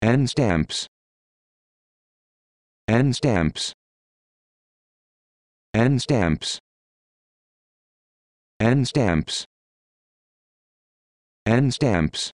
N stamps N stamps N stamps N stamps N stamps